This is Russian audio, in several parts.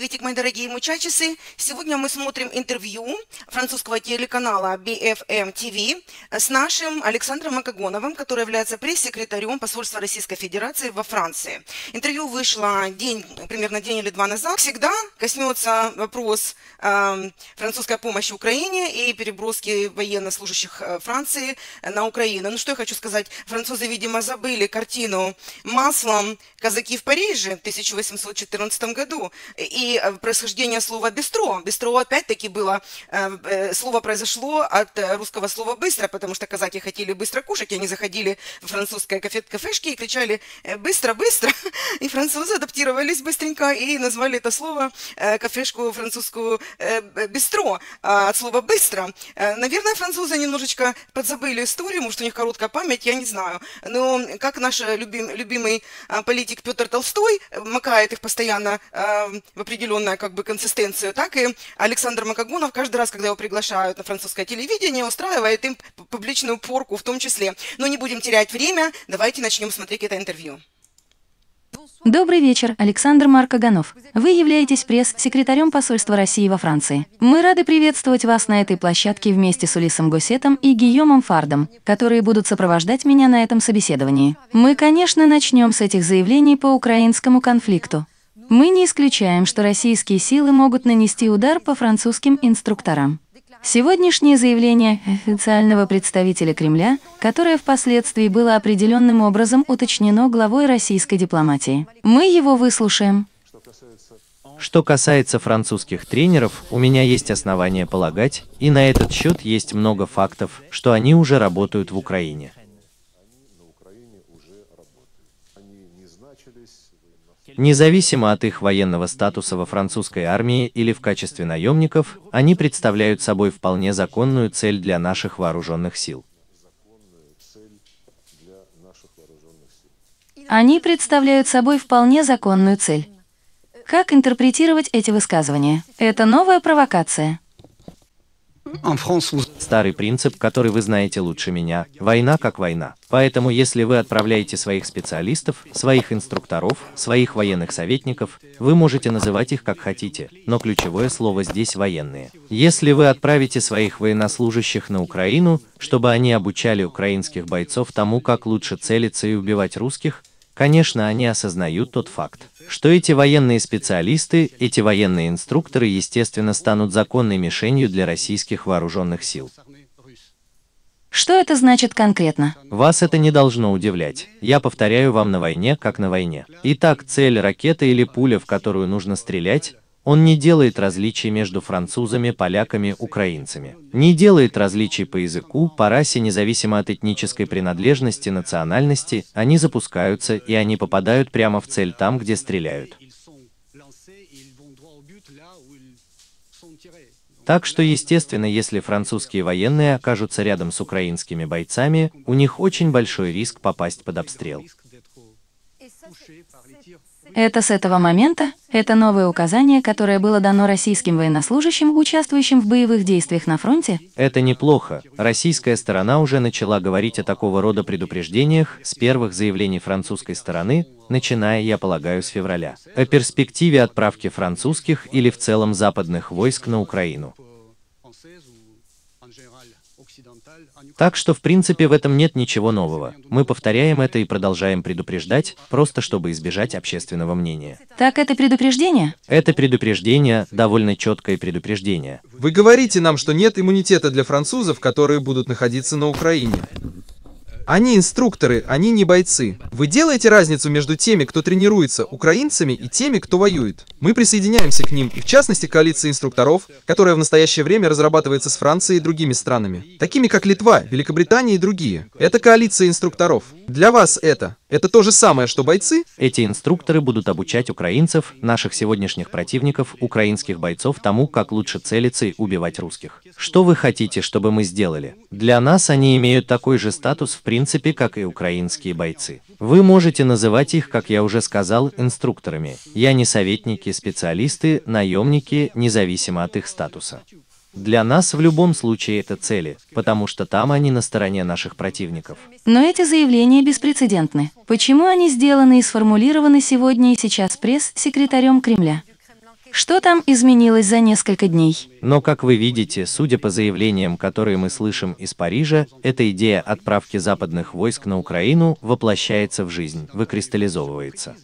Приветик, мои дорогие мучачесы. Сегодня мы смотрим интервью французского телеканала BFM TV с нашим Александром Макогоновым, который является пресс-секретарем посольства Российской Федерации во Франции. Интервью вышло день, примерно день или два назад. Всегда коснется вопрос э, французской помощи Украине и переброски военнослужащих э, Франции на Украину. Ну что я хочу сказать, французы, видимо, забыли картину «Маслом казаки в Париже» в 1814 году. И и э, происхождение слова «бестро». «Бестро» опять-таки было, э, э, слово произошло от русского слова «быстро», потому что казаки хотели быстро кушать, и они заходили в французское кафе кафешки и кричали «быстро, быстро», и французы адаптировались быстренько и назвали это слово кафешку французскую «бестро» а от слова «быстро». Наверное, французы немножечко подзабыли историю, может, у них короткая память, я не знаю. Но как наш любим, любимый политик Петр Толстой макает их постоянно в определенные определенная как бы консистенцию, так и Александр Макогонов каждый раз, когда его приглашают на французское телевидение, устраивает им публичную порку в том числе. Но не будем терять время, давайте начнем смотреть это интервью. Добрый вечер, Александр Маркоганов. Вы являетесь пресс-секретарем посольства России во Франции. Мы рады приветствовать вас на этой площадке вместе с Улисом Гусетом и Гийомом Фардом, которые будут сопровождать меня на этом собеседовании. Мы, конечно, начнем с этих заявлений по украинскому конфликту. Мы не исключаем, что российские силы могут нанести удар по французским инструкторам. Сегодняшнее заявление официального представителя Кремля, которое впоследствии было определенным образом уточнено главой российской дипломатии. Мы его выслушаем. Что касается французских тренеров, у меня есть основания полагать, и на этот счет есть много фактов, что они уже работают в Украине. Независимо от их военного статуса во французской армии или в качестве наемников, они представляют собой вполне законную цель для наших вооруженных сил. Они представляют собой вполне законную цель. Как интерпретировать эти высказывания? Это новая провокация. Старый принцип, который вы знаете лучше меня, война как война. Поэтому если вы отправляете своих специалистов, своих инструкторов, своих военных советников, вы можете называть их как хотите, но ключевое слово здесь военные. Если вы отправите своих военнослужащих на Украину, чтобы они обучали украинских бойцов тому, как лучше целиться и убивать русских, Конечно, они осознают тот факт, что эти военные специалисты, эти военные инструкторы, естественно, станут законной мишенью для российских вооруженных сил. Что это значит конкретно? Вас это не должно удивлять. Я повторяю вам на войне, как на войне. Итак, цель ракеты или пуля, в которую нужно стрелять, он не делает различий между французами, поляками, украинцами. Не делает различий по языку, по расе, независимо от этнической принадлежности, национальности, они запускаются и они попадают прямо в цель там, где стреляют. Так что, естественно, если французские военные окажутся рядом с украинскими бойцами, у них очень большой риск попасть под обстрел. Это с этого момента, это новое указание, которое было дано российским военнослужащим, участвующим в боевых действиях на фронте? Это неплохо. Российская сторона уже начала говорить о такого рода предупреждениях с первых заявлений французской стороны, начиная, я полагаю, с февраля. О перспективе отправки французских или в целом западных войск на Украину. Так что в принципе в этом нет ничего нового. Мы повторяем это и продолжаем предупреждать, просто чтобы избежать общественного мнения. Так это предупреждение? Это предупреждение, довольно четкое предупреждение. Вы говорите нам, что нет иммунитета для французов, которые будут находиться на Украине. Они инструкторы, они не бойцы. Вы делаете разницу между теми, кто тренируется, украинцами, и теми, кто воюет. Мы присоединяемся к ним, и в частности коалиции инструкторов, которая в настоящее время разрабатывается с Францией и другими странами, такими как Литва, Великобритания и другие. Это коалиция инструкторов. Для вас это. Это то же самое, что бойцы? Эти инструкторы будут обучать украинцев, наших сегодняшних противников, украинских бойцов тому, как лучше целиться и убивать русских. Что вы хотите, чтобы мы сделали? Для нас они имеют такой же статус в принципе принципе, как и украинские бойцы. Вы можете называть их, как я уже сказал, инструкторами. Я не советники, специалисты, наемники, независимо от их статуса. Для нас в любом случае это цели, потому что там они на стороне наших противников. Но эти заявления беспрецедентны. Почему они сделаны и сформулированы сегодня и сейчас пресс-секретарем Кремля? Что там изменилось за несколько дней? Но, как вы видите, судя по заявлениям, которые мы слышим из Парижа, эта идея отправки западных войск на Украину воплощается в жизнь, выкристаллизовывается.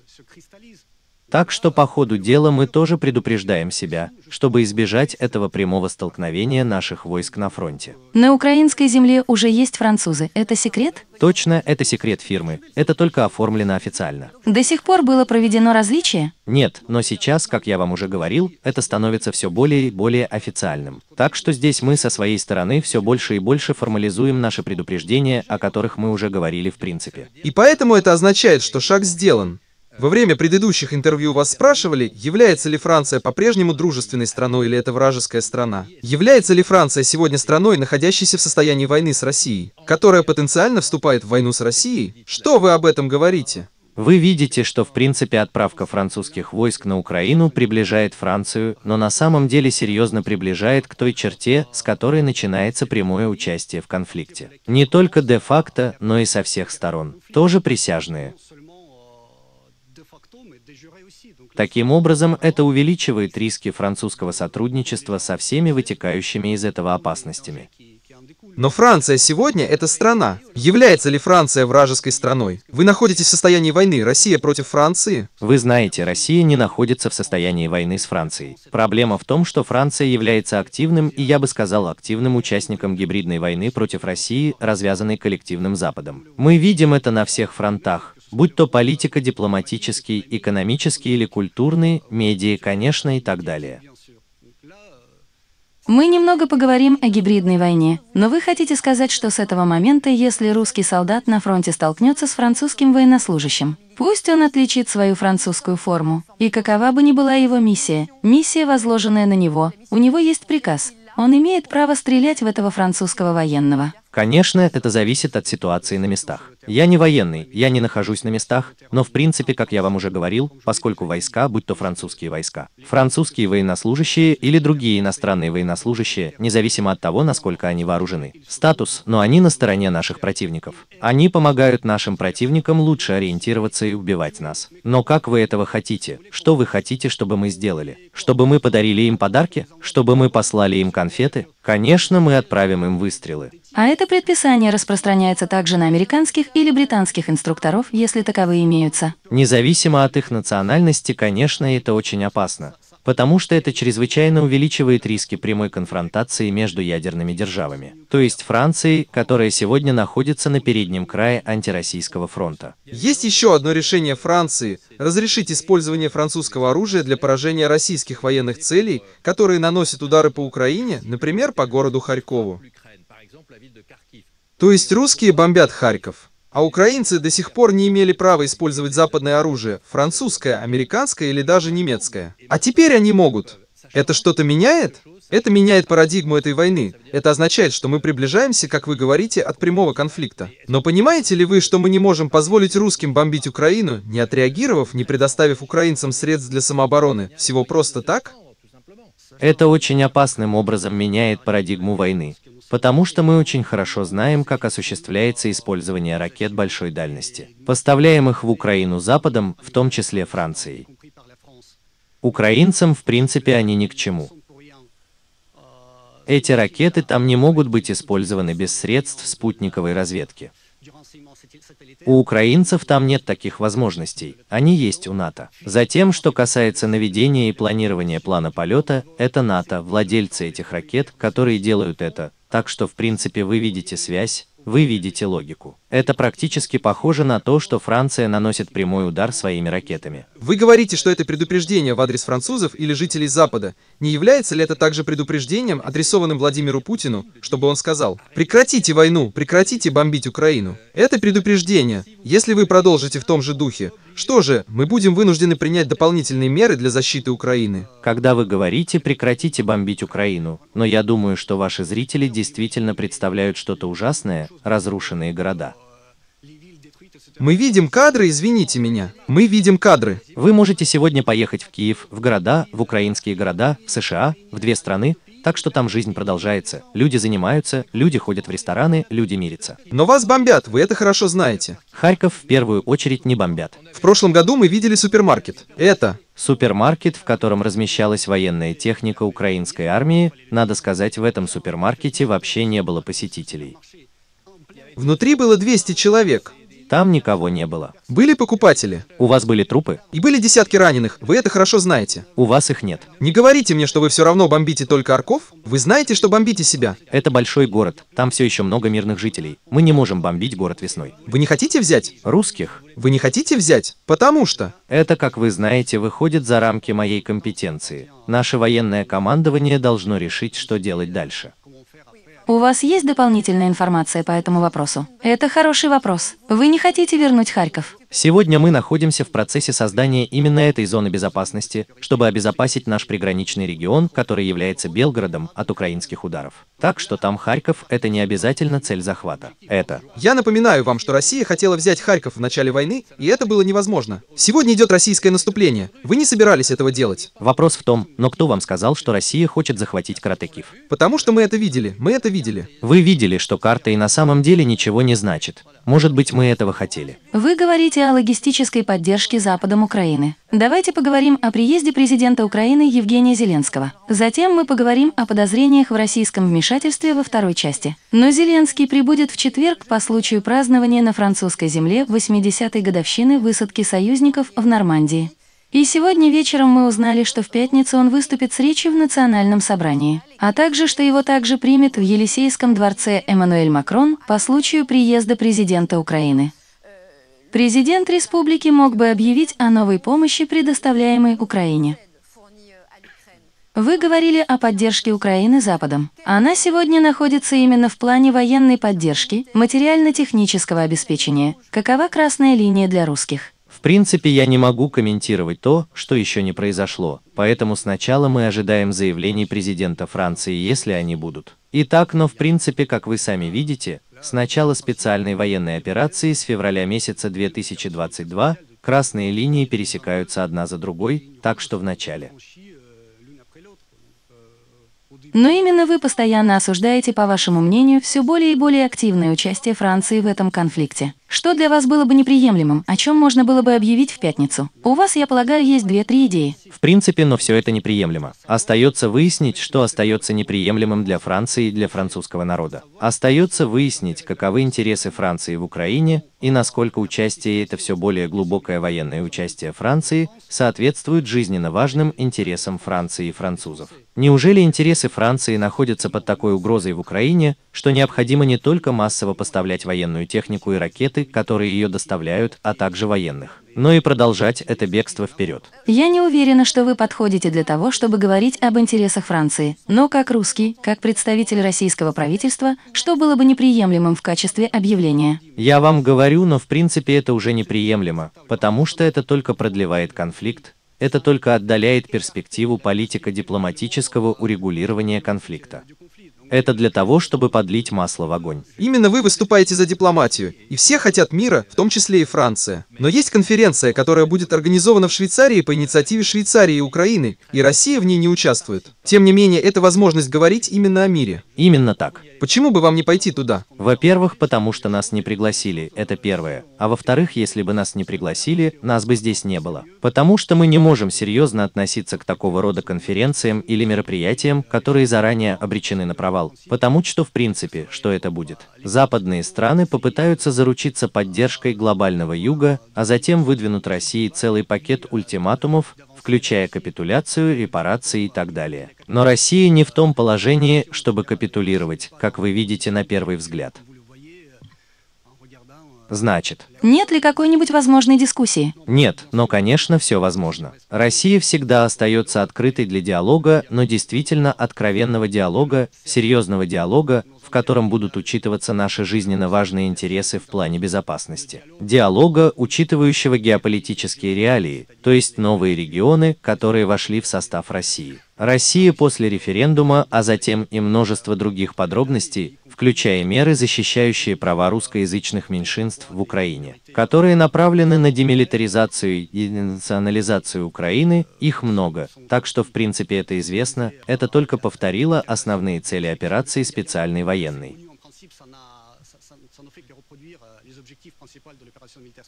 Так что по ходу дела мы тоже предупреждаем себя, чтобы избежать этого прямого столкновения наших войск на фронте. На украинской земле уже есть французы. Это секрет? Точно, это секрет фирмы. Это только оформлено официально. До сих пор было проведено различие? Нет, но сейчас, как я вам уже говорил, это становится все более и более официальным. Так что здесь мы со своей стороны все больше и больше формализуем наши предупреждения, о которых мы уже говорили в принципе. И поэтому это означает, что шаг сделан. Во время предыдущих интервью вас спрашивали, является ли Франция по-прежнему дружественной страной или это вражеская страна. Является ли Франция сегодня страной, находящейся в состоянии войны с Россией, которая потенциально вступает в войну с Россией? Что вы об этом говорите? Вы видите, что в принципе отправка французских войск на Украину приближает Францию, но на самом деле серьезно приближает к той черте, с которой начинается прямое участие в конфликте. Не только де-факто, но и со всех сторон. Тоже присяжные. Таким образом, это увеличивает риски французского сотрудничества со всеми вытекающими из этого опасностями. Но Франция сегодня – это страна. Является ли Франция вражеской страной? Вы находитесь в состоянии войны. Россия против Франции? Вы знаете, Россия не находится в состоянии войны с Францией. Проблема в том, что Франция является активным и, я бы сказал, активным участником гибридной войны против России, развязанной коллективным Западом. Мы видим это на всех фронтах будь то политика, дипломатический, экономический или культурный, медиа, конечно, и так далее. Мы немного поговорим о гибридной войне, но вы хотите сказать, что с этого момента, если русский солдат на фронте столкнется с французским военнослужащим, пусть он отличит свою французскую форму, и какова бы ни была его миссия, миссия, возложенная на него, у него есть приказ, он имеет право стрелять в этого французского военного. Конечно, это зависит от ситуации на местах. Я не военный, я не нахожусь на местах, но в принципе, как я вам уже говорил, поскольку войска, будь то французские войска, французские военнослужащие или другие иностранные военнослужащие, независимо от того, насколько они вооружены. Статус, но они на стороне наших противников. Они помогают нашим противникам лучше ориентироваться и убивать нас. Но как вы этого хотите? Что вы хотите, чтобы мы сделали? Чтобы мы подарили им подарки? Чтобы мы послали им конфеты? Конечно, мы отправим им выстрелы. А это предписание распространяется также на американских или британских инструкторов, если таковые имеются. Независимо от их национальности, конечно, это очень опасно, потому что это чрезвычайно увеличивает риски прямой конфронтации между ядерными державами, то есть Францией, которая сегодня находится на переднем крае антироссийского фронта. Есть еще одно решение Франции – разрешить использование французского оружия для поражения российских военных целей, которые наносят удары по Украине, например, по городу Харькову. То есть русские бомбят Харьков, а украинцы до сих пор не имели права использовать западное оружие, французское, американское или даже немецкое. А теперь они могут. Это что-то меняет? Это меняет парадигму этой войны. Это означает, что мы приближаемся, как вы говорите, от прямого конфликта. Но понимаете ли вы, что мы не можем позволить русским бомбить Украину, не отреагировав, не предоставив украинцам средств для самообороны, всего просто так? Это очень опасным образом меняет парадигму войны, потому что мы очень хорошо знаем, как осуществляется использование ракет большой дальности, поставляемых в Украину Западом, в том числе Францией. Украинцам, в принципе, они ни к чему. Эти ракеты там не могут быть использованы без средств спутниковой разведки. У украинцев там нет таких возможностей, они есть у НАТО. Затем, что касается наведения и планирования плана полета, это НАТО, владельцы этих ракет, которые делают это, так что в принципе вы видите связь, вы видите логику. Это практически похоже на то, что Франция наносит прямой удар своими ракетами. Вы говорите, что это предупреждение в адрес французов или жителей Запада. Не является ли это также предупреждением, адресованным Владимиру Путину, чтобы он сказал «Прекратите войну, прекратите бомбить Украину». Это предупреждение. Если вы продолжите в том же духе, что же, мы будем вынуждены принять дополнительные меры для защиты Украины. Когда вы говорите «прекратите бомбить Украину», но я думаю, что ваши зрители действительно представляют что-то ужасное, разрушенные города. Мы видим кадры, извините меня. Мы видим кадры. Вы можете сегодня поехать в Киев, в города, в украинские города, в США, в две страны, так что там жизнь продолжается. Люди занимаются, люди ходят в рестораны, люди мирятся. Но вас бомбят, вы это хорошо знаете. Харьков в первую очередь не бомбят. В прошлом году мы видели супермаркет. Это... Супермаркет, в котором размещалась военная техника украинской армии, надо сказать, в этом супермаркете вообще не было посетителей. Внутри было 200 человек. Там никого не было. Были покупатели? У вас были трупы? И были десятки раненых, вы это хорошо знаете. У вас их нет. Не говорите мне, что вы все равно бомбите только Арков. Вы знаете, что бомбите себя. Это большой город, там все еще много мирных жителей. Мы не можем бомбить город весной. Вы не хотите взять? Русских. Вы не хотите взять? Потому что... Это, как вы знаете, выходит за рамки моей компетенции. Наше военное командование должно решить, что делать дальше. У вас есть дополнительная информация по этому вопросу? Это хороший вопрос. Вы не хотите вернуть Харьков? Сегодня мы находимся в процессе создания именно этой зоны безопасности, чтобы обезопасить наш приграничный регион, который является Белгородом, от украинских ударов. Так что там Харьков – это не обязательно цель захвата. Это. Я напоминаю вам, что Россия хотела взять Харьков в начале войны, и это было невозможно. Сегодня идет российское наступление. Вы не собирались этого делать. Вопрос в том, но кто вам сказал, что Россия хочет захватить Каратекив? Потому что мы это видели. Мы это видели. Вы видели, что карта и на самом деле ничего не значит. Может быть, мы этого хотели. Вы говорите, о логистической поддержке Западом Украины. Давайте поговорим о приезде президента Украины Евгения Зеленского. Затем мы поговорим о подозрениях в российском вмешательстве во второй части. Но Зеленский прибудет в четверг по случаю празднования на французской земле 80-й годовщины высадки союзников в Нормандии. И сегодня вечером мы узнали, что в пятницу он выступит с речью в Национальном собрании, а также, что его также примет в Елисейском дворце Эммануэль Макрон по случаю приезда президента Украины. Президент республики мог бы объявить о новой помощи, предоставляемой Украине. Вы говорили о поддержке Украины Западом. Она сегодня находится именно в плане военной поддержки, материально-технического обеспечения. Какова красная линия для русских? В принципе, я не могу комментировать то, что еще не произошло, поэтому сначала мы ожидаем заявлений президента Франции, если они будут. Итак, но в принципе, как вы сами видите, с начала специальной военной операции с февраля месяца 2022 красные линии пересекаются одна за другой, так что в начале. Но именно вы постоянно осуждаете, по вашему мнению, все более и более активное участие Франции в этом конфликте. Что для вас было бы неприемлемым? О чем можно было бы объявить в пятницу? У вас, я полагаю, есть две-три идеи. В принципе, но все это неприемлемо. Остается выяснить, что остается неприемлемым для Франции и для французского народа. Остается выяснить, каковы интересы Франции в Украине и насколько участие это все более глубокое военное участие Франции соответствует жизненно важным интересам Франции и французов. Неужели интересы Франции находятся под такой угрозой в Украине, что необходимо не только массово поставлять военную технику и ракеты, конфликты, которые ее доставляют, а также военных. Но и продолжать это бегство вперед. Я не уверена, что вы подходите для того, чтобы говорить об интересах Франции. Но как русский, как представитель российского правительства, что было бы неприемлемым в качестве объявления? Я вам говорю, но в принципе это уже неприемлемо, потому что это только продлевает конфликт, это только отдаляет перспективу политико-дипломатического урегулирования конфликта. Это для того, чтобы подлить масло в огонь. Именно вы выступаете за дипломатию, и все хотят мира, в том числе и Франция. Но есть конференция, которая будет организована в Швейцарии по инициативе Швейцарии и Украины, и Россия в ней не участвует. Тем не менее, это возможность говорить именно о мире. Именно так. Почему бы вам не пойти туда? Во-первых, потому что нас не пригласили, это первое. А во-вторых, если бы нас не пригласили, нас бы здесь не было. Потому что мы не можем серьезно относиться к такого рода конференциям или мероприятиям, которые заранее обречены на права провал, потому что в принципе, что это будет? Западные страны попытаются заручиться поддержкой глобального юга, а затем выдвинут России целый пакет ультиматумов, включая капитуляцию, репарации и так далее. Но Россия не в том положении, чтобы капитулировать, как вы видите на первый взгляд значит. Нет ли какой-нибудь возможной дискуссии? Нет, но, конечно, все возможно. Россия всегда остается открытой для диалога, но действительно откровенного диалога, серьезного диалога, в котором будут учитываться наши жизненно важные интересы в плане безопасности. Диалога, учитывающего геополитические реалии, то есть новые регионы, которые вошли в состав России. Россия после референдума, а затем и множество других подробностей, включая меры, защищающие права русскоязычных меньшинств в Украине, которые направлены на демилитаризацию и денационализацию Украины, их много, так что в принципе это известно, это только повторило основные цели операции специальной военной.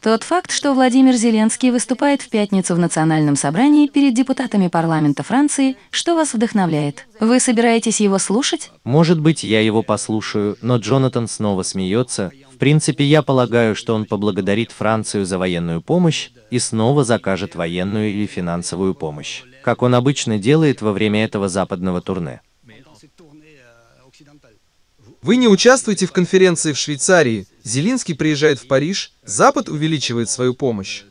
Тот факт, что Владимир Зеленский выступает в пятницу в национальном собрании перед депутатами парламента Франции, что вас вдохновляет? Вы собираетесь его слушать? Может быть, я его послушаю, но Джонатан снова смеется. В принципе, я полагаю, что он поблагодарит Францию за военную помощь и снова закажет военную или финансовую помощь, как он обычно делает во время этого западного турне. Вы не участвуете в конференции в Швейцарии, Зелинский приезжает в Париж, Запад увеличивает свою помощь.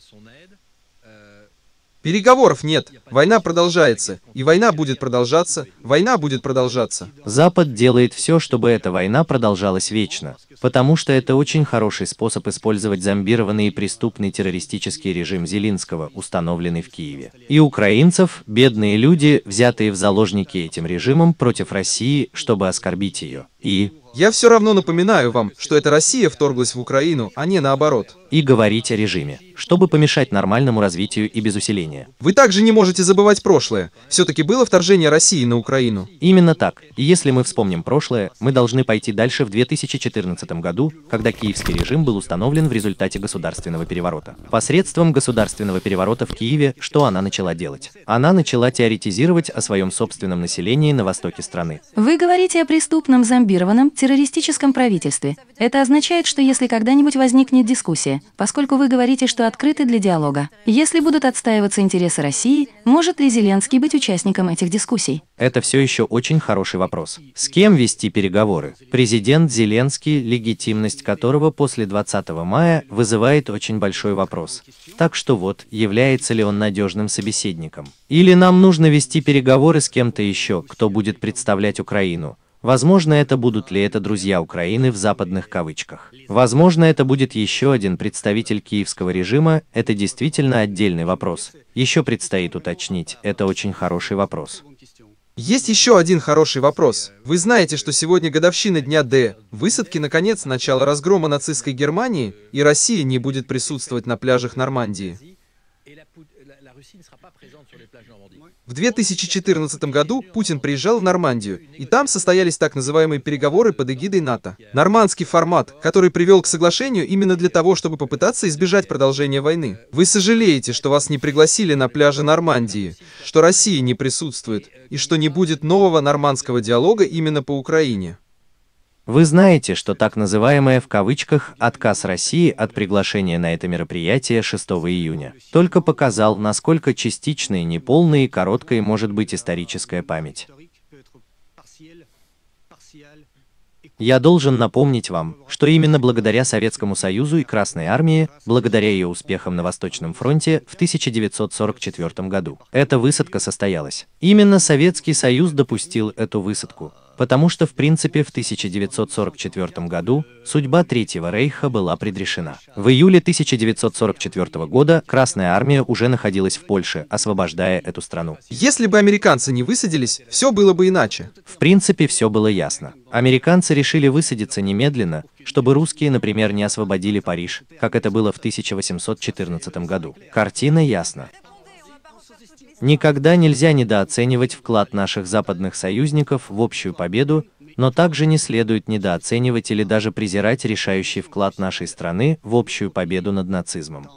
Переговоров нет, война продолжается, и война будет продолжаться, война будет продолжаться. Запад делает все, чтобы эта война продолжалась вечно, потому что это очень хороший способ использовать зомбированный и преступный террористический режим Зелинского, установленный в Киеве. И украинцев, бедные люди, взятые в заложники этим режимом против России, чтобы оскорбить ее. И, я все равно напоминаю вам, что это Россия вторглась в Украину, а не наоборот. И говорить о режиме, чтобы помешать нормальному развитию и без усиления. Вы также не можете забывать прошлое. Все-таки было вторжение России на Украину. Именно так. И если мы вспомним прошлое, мы должны пойти дальше в 2014 году, когда киевский режим был установлен в результате государственного переворота. Посредством государственного переворота в Киеве, что она начала делать? Она начала теоретизировать о своем собственном населении на востоке страны. Вы говорите о преступном зомбированном террористическом правительстве. Это означает, что если когда-нибудь возникнет дискуссия, поскольку вы говорите, что открыты для диалога, если будут отстаиваться интересы России, может ли Зеленский быть участником этих дискуссий? Это все еще очень хороший вопрос. С кем вести переговоры? Президент Зеленский, легитимность которого после 20 мая вызывает очень большой вопрос. Так что вот, является ли он надежным собеседником? Или нам нужно вести переговоры с кем-то еще, кто будет представлять Украину? Возможно, это будут ли это друзья Украины в западных кавычках. Возможно, это будет еще один представитель киевского режима, это действительно отдельный вопрос. Еще предстоит уточнить, это очень хороший вопрос. Есть еще один хороший вопрос. Вы знаете, что сегодня годовщина Дня Д, высадки наконец начала разгрома нацистской Германии, и Россия не будет присутствовать на пляжах Нормандии. В 2014 году Путин приезжал в Нормандию, и там состоялись так называемые переговоры под эгидой НАТО. Нормандский формат, который привел к соглашению именно для того, чтобы попытаться избежать продолжения войны. Вы сожалеете, что вас не пригласили на пляже Нормандии, что Россия не присутствует, и что не будет нового нормандского диалога именно по Украине. Вы знаете, что так называемое в кавычках «отказ России» от приглашения на это мероприятие 6 июня только показал, насколько частичной, неполной и короткой может быть историческая память. Я должен напомнить вам, что именно благодаря Советскому Союзу и Красной Армии, благодаря ее успехам на Восточном фронте в 1944 году, эта высадка состоялась. Именно Советский Союз допустил эту высадку, потому что в принципе в 1944 году судьба Третьего Рейха была предрешена. В июле 1944 года Красная Армия уже находилась в Польше, освобождая эту страну. Если бы американцы не высадились, все было бы иначе. В принципе, все было ясно. Американцы решили высадиться немедленно, чтобы русские, например, не освободили Париж, как это было в 1814 году. Картина ясна. Никогда нельзя недооценивать вклад наших западных союзников в общую победу, но также не следует недооценивать или даже презирать решающий вклад нашей страны в общую победу над нацизмом.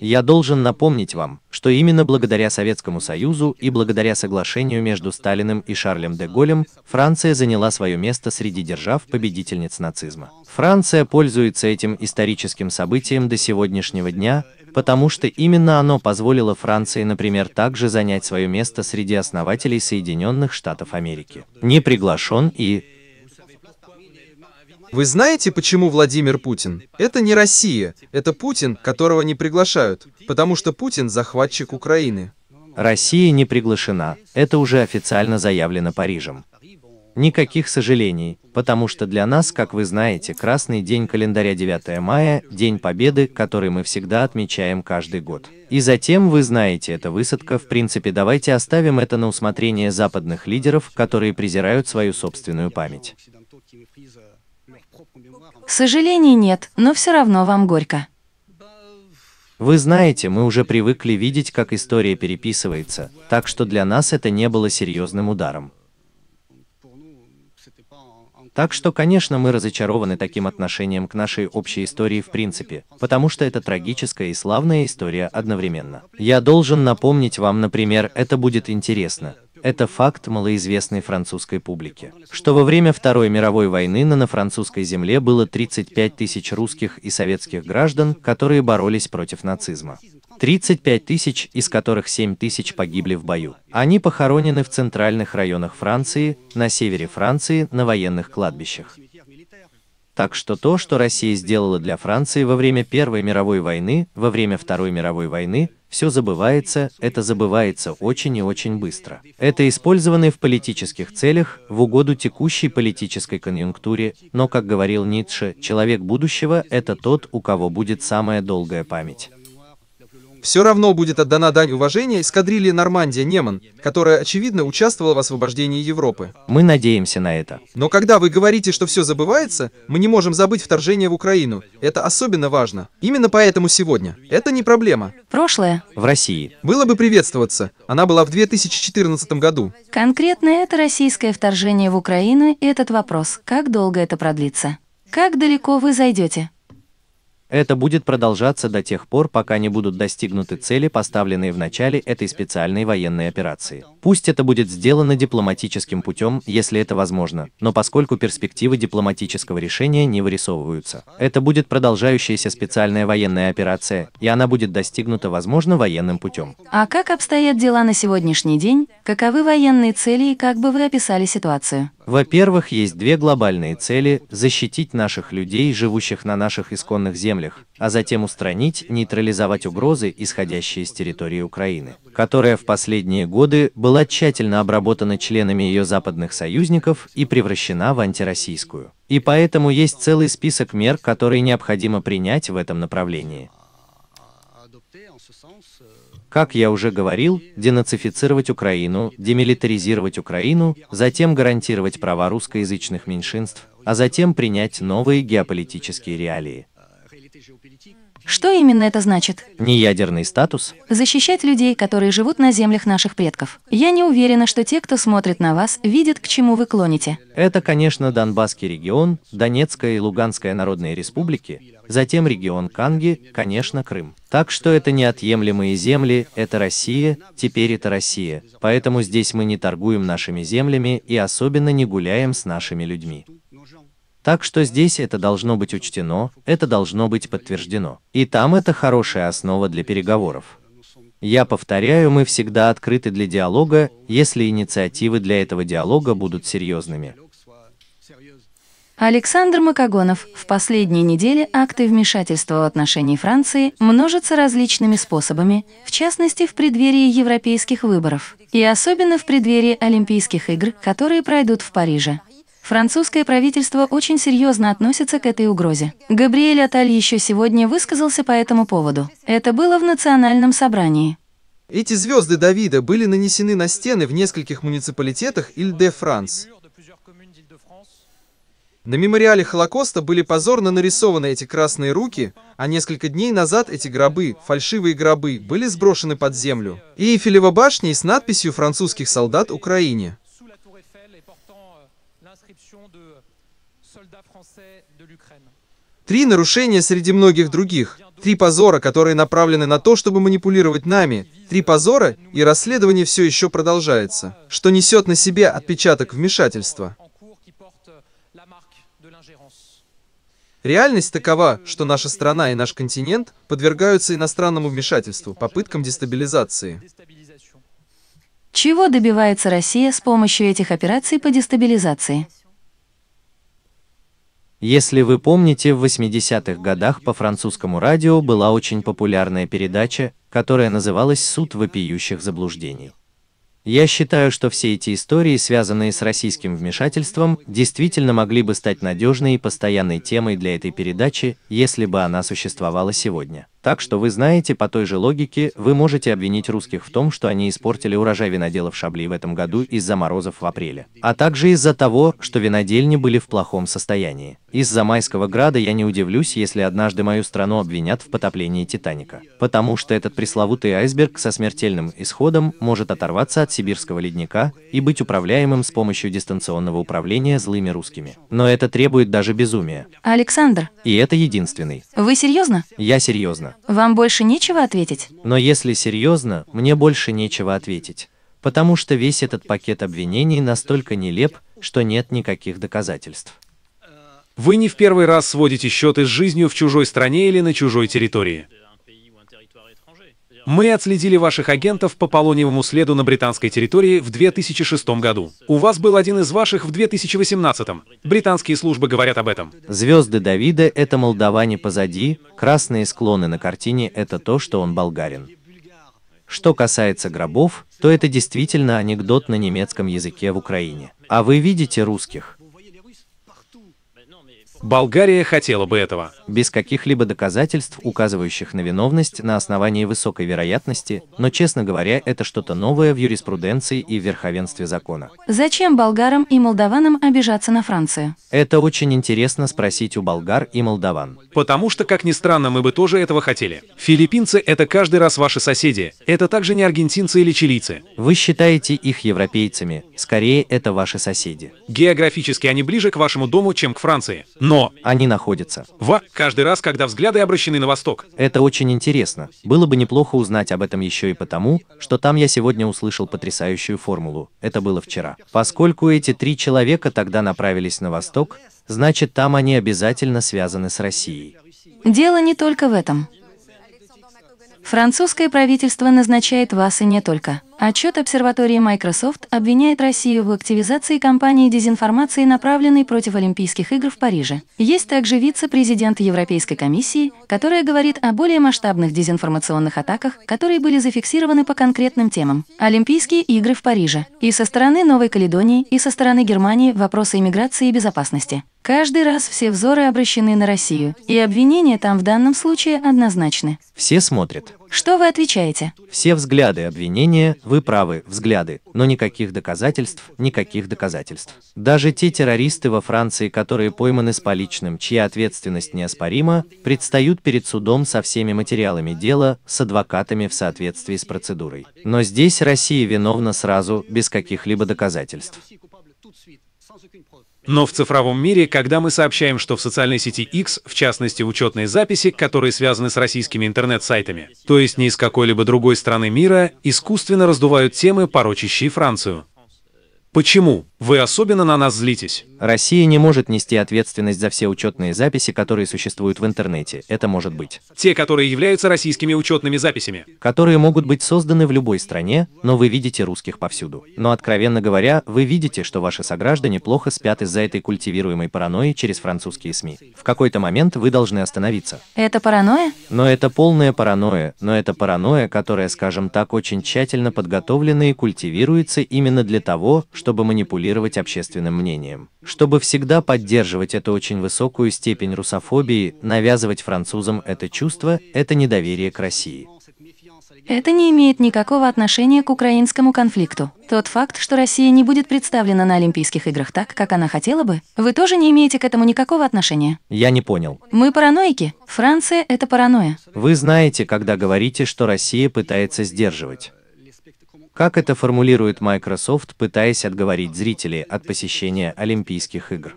Я должен напомнить вам, что именно благодаря Советскому Союзу и благодаря соглашению между Сталиным и Шарлем де Голлем Франция заняла свое место среди держав победительниц нацизма. Франция пользуется этим историческим событием до сегодняшнего дня, потому что именно оно позволило Франции, например, также занять свое место среди основателей Соединенных Штатов Америки. Не приглашен и... Вы знаете, почему Владимир Путин? Это не Россия, это Путин, которого не приглашают, потому что Путин захватчик Украины. Россия не приглашена, это уже официально заявлено Парижем. Никаких сожалений, потому что для нас, как вы знаете, красный день календаря 9 мая – День Победы, который мы всегда отмечаем каждый год. И затем, вы знаете, эта высадка, в принципе, давайте оставим это на усмотрение западных лидеров, которые презирают свою собственную память. Сожалений нет, но все равно вам горько. Вы знаете, мы уже привыкли видеть, как история переписывается, так что для нас это не было серьезным ударом. Так что, конечно, мы разочарованы таким отношением к нашей общей истории в принципе, потому что это трагическая и славная история одновременно. Я должен напомнить вам, например, это будет интересно, это факт малоизвестной французской публике, что во время Второй мировой войны на, на французской земле было 35 тысяч русских и советских граждан, которые боролись против нацизма. 35 тысяч, из которых 7 тысяч погибли в бою. Они похоронены в центральных районах Франции, на севере Франции, на военных кладбищах. Так что то, что Россия сделала для Франции во время Первой мировой войны, во время Второй мировой войны, все забывается, это забывается очень и очень быстро. Это использованы в политических целях, в угоду текущей политической конъюнктуре, но, как говорил Ницше, человек будущего – это тот, у кого будет самая долгая память. Все равно будет отдана дань уважения эскадрилье Нормандия-Неман, которая, очевидно, участвовала в освобождении Европы. Мы надеемся на это. Но когда вы говорите, что все забывается, мы не можем забыть вторжение в Украину. Это особенно важно. Именно поэтому сегодня. Это не проблема. Прошлое. В России. Было бы приветствоваться. Она была в 2014 году. Конкретно это российское вторжение в Украину и этот вопрос. Как долго это продлится? Как далеко вы зайдете? Это будет продолжаться до тех пор, пока не будут достигнуты цели, поставленные в начале этой специальной военной операции. Пусть это будет сделано дипломатическим путем, если это возможно, но поскольку перспективы дипломатического решения не вырисовываются. Это будет продолжающаяся специальная военная операция, и она будет достигнута, возможно, военным путем. А как обстоят дела на сегодняшний день? Каковы военные цели и как бы вы описали ситуацию? Во-первых, есть две глобальные цели – защитить наших людей, живущих на наших исконных землях, землях, а затем устранить, нейтрализовать угрозы, исходящие с территории Украины, которая в последние годы была тщательно обработана членами ее западных союзников и превращена в антироссийскую. И поэтому есть целый список мер, которые необходимо принять в этом направлении. Как я уже говорил, денацифицировать Украину, демилитаризировать Украину, затем гарантировать права русскоязычных меньшинств, а затем принять новые геополитические реалии. Что именно это значит? Неядерный статус. Защищать людей, которые живут на землях наших предков. Я не уверена, что те, кто смотрит на вас, видят, к чему вы клоните. Это, конечно, Донбасский регион, Донецкая и Луганская народные республики, затем регион Канги, конечно, Крым. Так что это неотъемлемые земли, это Россия, теперь это Россия, поэтому здесь мы не торгуем нашими землями и особенно не гуляем с нашими людьми. Так что здесь это должно быть учтено, это должно быть подтверждено. И там это хорошая основа для переговоров. Я повторяю, мы всегда открыты для диалога, если инициативы для этого диалога будут серьезными. Александр Макогонов. В последние недели акты вмешательства в отношении Франции множатся различными способами, в частности, в преддверии европейских выборов, и особенно в преддверии Олимпийских игр, которые пройдут в Париже. Французское правительство очень серьезно относится к этой угрозе. Габриэль Аталь еще сегодня высказался по этому поводу. Это было в национальном собрании. Эти звезды Давида были нанесены на стены в нескольких муниципалитетах Иль-де-Франс. На мемориале Холокоста были позорно нарисованы эти красные руки, а несколько дней назад эти гробы, фальшивые гробы, были сброшены под землю. И Эйфелева башня с надписью французских солдат Украине. Три нарушения среди многих других. Три позора, которые направлены на то, чтобы манипулировать нами. Три позора, и расследование все еще продолжается, что несет на себе отпечаток вмешательства. Реальность такова, что наша страна и наш континент подвергаются иностранному вмешательству, попыткам дестабилизации. Чего добивается Россия с помощью этих операций по дестабилизации? Если вы помните, в 80-х годах по французскому радио была очень популярная передача, которая называлась «Суд вопиющих заблуждений». Я считаю, что все эти истории, связанные с российским вмешательством, действительно могли бы стать надежной и постоянной темой для этой передачи, если бы она существовала сегодня. Так что вы знаете, по той же логике, вы можете обвинить русских в том, что они испортили урожай виноделов Шабли в этом году из-за морозов в апреле, а также из-за того, что винодельни были в плохом состоянии. Из-за майского града я не удивлюсь, если однажды мою страну обвинят в потоплении Титаника, потому что этот пресловутый айсберг со смертельным исходом может оторваться от сибирского ледника и быть управляемым с помощью дистанционного управления злыми русскими. Но это требует даже безумия. Александр. И это единственный. Вы серьезно? Я серьезно. Вам больше нечего ответить? Но если серьезно, мне больше нечего ответить. Потому что весь этот пакет обвинений настолько нелеп, что нет никаких доказательств. Вы не в первый раз сводите счеты с жизнью в чужой стране или на чужой территории. Мы отследили ваших агентов по полониевому следу на британской территории в 2006 году. У вас был один из ваших в 2018. Британские службы говорят об этом. Звезды Давида — это молдаване позади, красные склоны на картине — это то, что он болгарин. Что касается гробов, то это действительно анекдот на немецком языке в Украине. А вы видите русских, Болгария хотела бы этого. Без каких-либо доказательств, указывающих на виновность на основании высокой вероятности, но, честно говоря, это что-то новое в юриспруденции и в верховенстве закона. Зачем болгарам и молдаванам обижаться на Францию? Это очень интересно спросить у болгар и молдаван. Потому что, как ни странно, мы бы тоже этого хотели. Филиппинцы – это каждый раз ваши соседи. Это также не аргентинцы или чилийцы. Вы считаете их европейцами. Скорее, это ваши соседи. Географически они ближе к вашему дому, чем к Франции. Но но они находятся в каждый раз, когда взгляды обращены на восток. Это очень интересно. Было бы неплохо узнать об этом еще и потому, что там я сегодня услышал потрясающую формулу. Это было вчера. Поскольку эти три человека тогда направились на восток, значит там они обязательно связаны с Россией. Дело не только в этом. Французское правительство назначает вас и не только. Отчет обсерватории Microsoft обвиняет Россию в активизации кампании дезинформации, направленной против Олимпийских игр в Париже. Есть также вице-президент Европейской комиссии, которая говорит о более масштабных дезинформационных атаках, которые были зафиксированы по конкретным темам. Олимпийские игры в Париже. И со стороны Новой Каледонии, и со стороны Германии вопросы иммиграции и безопасности. Каждый раз все взоры обращены на Россию, и обвинения там в данном случае однозначны. Все смотрят. Что вы отвечаете? Все взгляды обвинения, вы правы, взгляды, но никаких доказательств, никаких доказательств. Даже те террористы во Франции, которые пойманы с поличным, чья ответственность неоспорима, предстают перед судом со всеми материалами дела, с адвокатами в соответствии с процедурой. Но здесь Россия виновна сразу, без каких-либо доказательств. Но в цифровом мире, когда мы сообщаем, что в социальной сети X, в частности учетные записи, которые связаны с российскими интернет-сайтами, то есть не из какой-либо другой страны мира, искусственно раздувают темы, порочащие Францию. Почему? Вы особенно на нас злитесь. Россия не может нести ответственность за все учетные записи, которые существуют в интернете. Это может быть. Те, которые являются российскими учетными записями. Которые могут быть созданы в любой стране, но вы видите русских повсюду. Но откровенно говоря, вы видите, что ваши сограждане плохо спят из-за этой культивируемой паранойи через французские СМИ. В какой-то момент вы должны остановиться. Это паранойя? Но это полная паранойя, но это паранойя, которая, скажем так, очень тщательно подготовлена и культивируется именно для того, чтобы манипулировать манипулировать общественным мнением. Чтобы всегда поддерживать эту очень высокую степень русофобии, навязывать французам это чувство – это недоверие к России. Это не имеет никакого отношения к украинскому конфликту. Тот факт, что Россия не будет представлена на Олимпийских играх так, как она хотела бы, вы тоже не имеете к этому никакого отношения. Я не понял. Мы параноики. Франция – это паранойя. Вы знаете, когда говорите, что Россия пытается сдерживать. Как это формулирует Microsoft, пытаясь отговорить зрителей от посещения Олимпийских игр?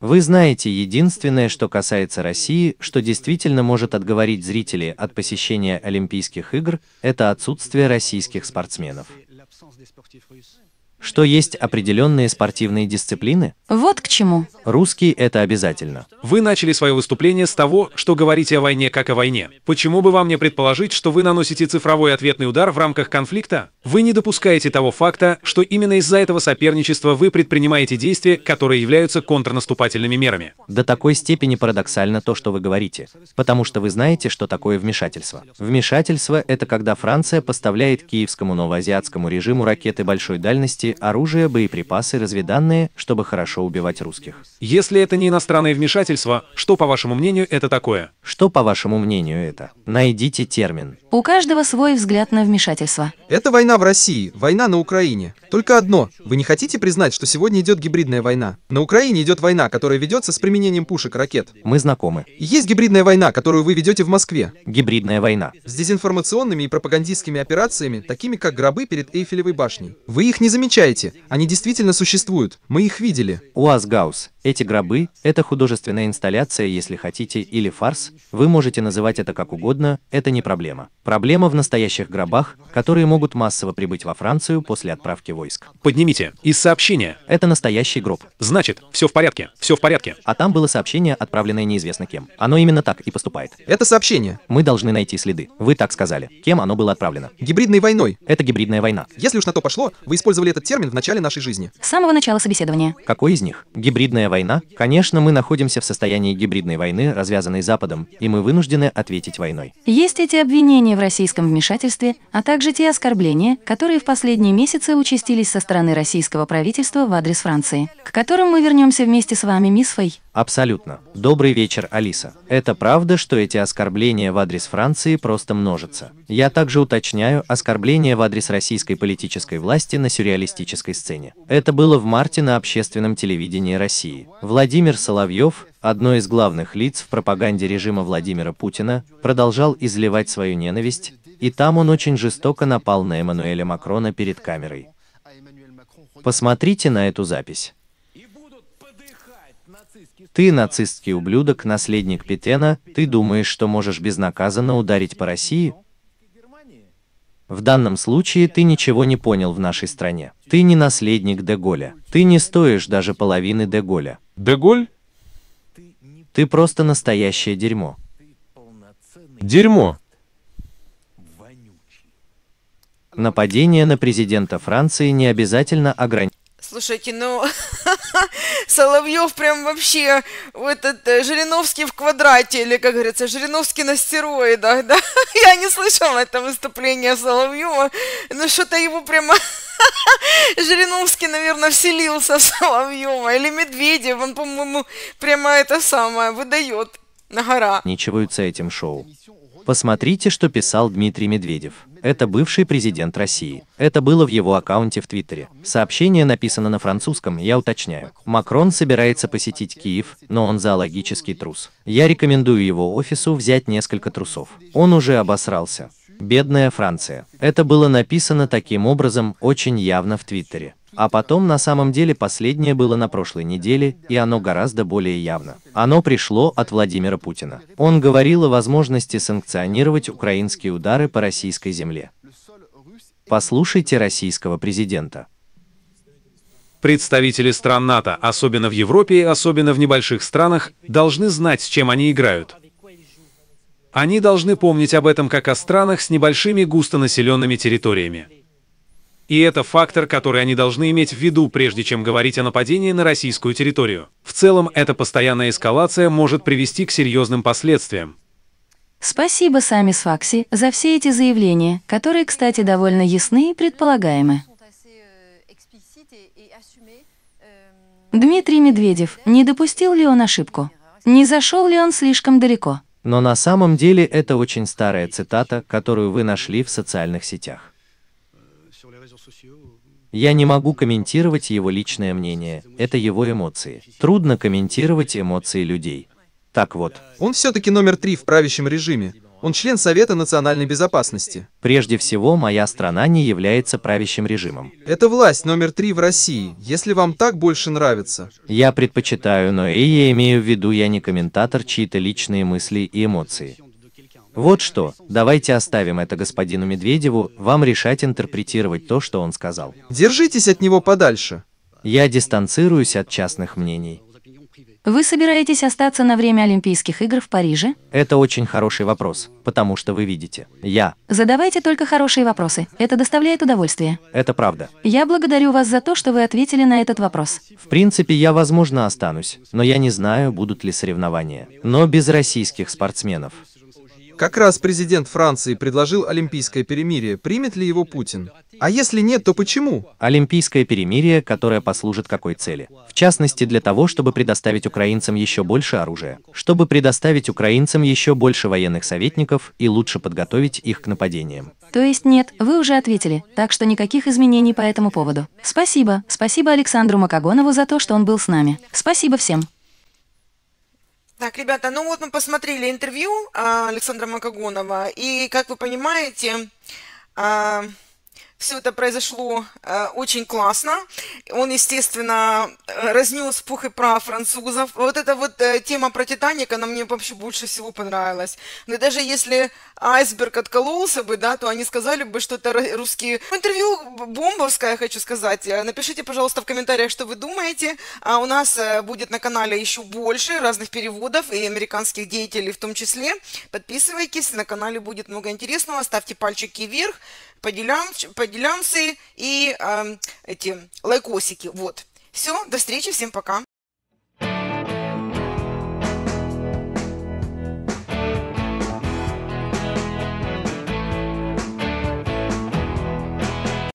Вы знаете, единственное, что касается России, что действительно может отговорить зрителей от посещения Олимпийских игр, это отсутствие российских спортсменов. Что есть определенные спортивные дисциплины, вот к чему. Русский это обязательно. Вы начали свое выступление с того, что говорите о войне как о войне. Почему бы вам не предположить, что вы наносите цифровой ответный удар в рамках конфликта? Вы не допускаете того факта, что именно из-за этого соперничества вы предпринимаете действия, которые являются контрнаступательными мерами. До такой степени парадоксально то, что вы говорите, потому что вы знаете, что такое вмешательство. Вмешательство – это когда Франция поставляет киевскому новоазиатскому режиму ракеты большой дальности, оружие, боеприпасы, разведанные, чтобы хорошо Лукашенко убивать русских. Если это не иностранное вмешательство, что, по вашему мнению, это такое? Что, по вашему мнению, это? Найдите термин. У каждого свой взгляд на вмешательство. Это война в России, война на Украине. Только одно. Вы не хотите признать, что сегодня идет гибридная война? На Украине идет война, которая ведется с применением пушек, ракет. Мы знакомы. есть гибридная война, которую вы ведете в Москве. Гибридная война. С дезинформационными и пропагандистскими операциями, такими как гробы перед Эйфелевой башней. Вы их не замечаете. Они действительно существуют. Мы их видели. УАЗ Гаус. Эти гробы – это художественная инсталляция, если хотите, или фарс, вы можете называть это как угодно, это не проблема. Проблема в настоящих гробах, которые могут массово прибыть во Францию после отправки войск. Поднимите, из сообщения. Это настоящий гроб. Значит, все в порядке, все в порядке. А там было сообщение, отправленное неизвестно кем. Оно именно так и поступает. Это сообщение. Мы должны найти следы. Вы так сказали. Кем оно было отправлено? Гибридной войной. Это гибридная война. Если уж на то пошло, вы использовали этот термин в начале нашей жизни. С самого начала собеседования. Какой из них. Гибридная война. Конечно, мы находимся в состоянии гибридной войны, развязанной Западом, и мы вынуждены ответить войной. Есть эти обвинения в российском вмешательстве, а также те оскорбления, которые в последние месяцы участились со стороны российского правительства в адрес Франции, к которым мы вернемся вместе с вами, мисс Фэй. Абсолютно. Добрый вечер, Алиса. Это правда, что эти оскорбления в адрес Франции просто множатся. Я также уточняю оскорбления в адрес российской политической власти на сюрреалистической сцене. Это было в марте на общественном телевидении России. Владимир Соловьев, одно из главных лиц в пропаганде режима Владимира Путина, продолжал изливать свою ненависть, и там он очень жестоко напал на Эммануэля Макрона перед камерой. Посмотрите на эту запись. Ты нацистский ублюдок, наследник Петена, ты думаешь, что можешь безнаказанно ударить по России? В данном случае ты ничего не понял в нашей стране. Ты не наследник Деголя. Ты не стоишь даже половины Деголя. Деголь? Ты просто настоящее дерьмо. Дерьмо. Нападение на президента Франции не обязательно ограничено. Слушайте, ну, Соловьев прям вообще в этот э, Жириновский в квадрате, или, как говорится, Жириновский на стероидах, да? Я не слышала это выступление Соловьева, но ну, что-то его прямо... Жириновский, наверное, вселился в Соловьева, или Медведев, он, по-моему, прямо это самое выдает на гора. Ничего с этим шоу. Посмотрите, что писал Дмитрий Медведев. Это бывший президент России. Это было в его аккаунте в Твиттере. Сообщение написано на французском, я уточняю. Макрон собирается посетить Киев, но он зоологический трус. Я рекомендую его офису взять несколько трусов. Он уже обосрался. Бедная Франция. Это было написано таким образом очень явно в Твиттере. А потом на самом деле последнее было на прошлой неделе, и оно гораздо более явно. Оно пришло от Владимира Путина. Он говорил о возможности санкционировать украинские удары по российской земле. Послушайте российского президента. Представители стран НАТО, особенно в Европе и особенно в небольших странах, должны знать, с чем они играют. Они должны помнить об этом как о странах с небольшими густонаселенными территориями. И это фактор, который они должны иметь в виду, прежде чем говорить о нападении на российскую территорию. В целом, эта постоянная эскалация может привести к серьезным последствиям. Спасибо, Сами Факси, за все эти заявления, которые, кстати, довольно ясны и предполагаемы. Дмитрий Медведев, не допустил ли он ошибку? Не зашел ли он слишком далеко? Но на самом деле это очень старая цитата, которую вы нашли в социальных сетях. Я не могу комментировать его личное мнение, это его эмоции. Трудно комментировать эмоции людей. Так вот. Он все-таки номер три в правящем режиме. Он член Совета национальной безопасности. Прежде всего, моя страна не является правящим режимом. Это власть номер три в России, если вам так больше нравится. Я предпочитаю, но и я имею в виду, я не комментатор чьи-то личные мысли и эмоции. Вот что, давайте оставим это господину Медведеву, вам решать интерпретировать то, что он сказал. Держитесь от него подальше. Я дистанцируюсь от частных мнений. Вы собираетесь остаться на время Олимпийских игр в Париже? Это очень хороший вопрос, потому что вы видите, я... Задавайте только хорошие вопросы, это доставляет удовольствие. Это правда. Я благодарю вас за то, что вы ответили на этот вопрос. В принципе, я, возможно, останусь, но я не знаю, будут ли соревнования. Но без российских спортсменов. Как раз президент Франции предложил олимпийское перемирие. Примет ли его Путин? А если нет, то почему? Олимпийское перемирие, которое послужит какой цели? В частности, для того, чтобы предоставить украинцам еще больше оружия, чтобы предоставить украинцам еще больше военных советников и лучше подготовить их к нападениям. То есть нет, вы уже ответили, так что никаких изменений по этому поводу. Спасибо, спасибо Александру Макогонову за то, что он был с нами. Спасибо всем. Так, ребята, ну вот мы посмотрели интервью а, Александра Макогонова, и, как вы понимаете, а, все это произошло э, очень классно. Он, естественно, э, разнес пух и прав французов. Вот эта вот э, тема про Титаник, она мне вообще больше всего понравилась. Но даже если айсберг откололся бы, да, то они сказали бы, что это русские... Интервью бомбовское, хочу сказать. Э, напишите, пожалуйста, в комментариях, что вы думаете. А у нас э, будет на канале еще больше разных переводов и американских деятелей в том числе. Подписывайтесь, на канале будет много интересного. Ставьте пальчики вверх поделян, поделянцы и э, эти лайкосики. Вот. Все, до встречи, всем пока.